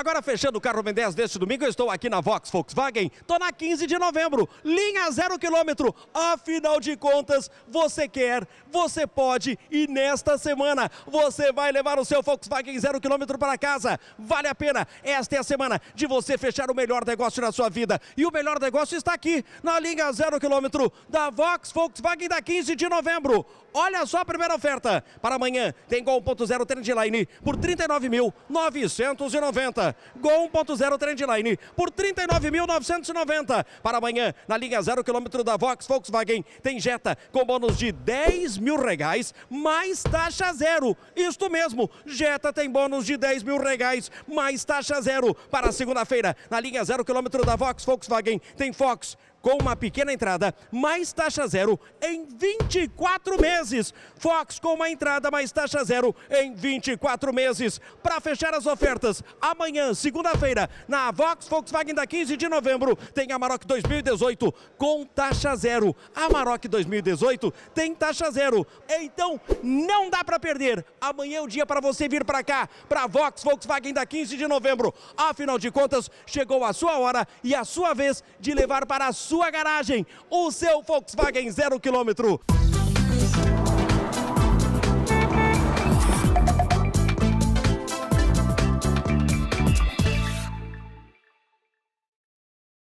Agora, fechando o carro Mendez deste domingo, eu estou aqui na Vox Volkswagen. Estou na 15 de novembro, linha zero quilômetro. Afinal de contas, você quer, você pode e nesta semana você vai levar o seu Volkswagen zero quilômetro para casa. Vale a pena. Esta é a semana de você fechar o melhor negócio na sua vida. E o melhor negócio está aqui, na linha zero quilômetro da Vox Volkswagen da 15 de novembro. Olha só a primeira oferta. Para amanhã tem Gol 1.0 Trendline por 39.990. Gol 1.0 Trendline por 39.990 para amanhã na linha 0 quilômetro da Vox Volkswagen. Tem Jetta com bônus de 10 mil reais mais taxa zero. Isto mesmo, Jetta tem bônus de 10 mil reais mais taxa zero para segunda-feira na linha 0 quilômetro da Vox Volkswagen. Tem Fox com uma pequena entrada, mais taxa zero em 24 meses. Fox com uma entrada mais taxa zero em 24 meses. Para fechar as ofertas, amanhã, segunda-feira, na Vox Volkswagen da 15 de novembro, tem a 2018 com taxa zero. A 2018 tem taxa zero. Então, não dá para perder. Amanhã é o dia para você vir para cá, para Vox Volkswagen da 15 de novembro. Afinal de contas, chegou a sua hora e a sua vez de levar para a sua garagem, o seu Volkswagen zero quilômetro.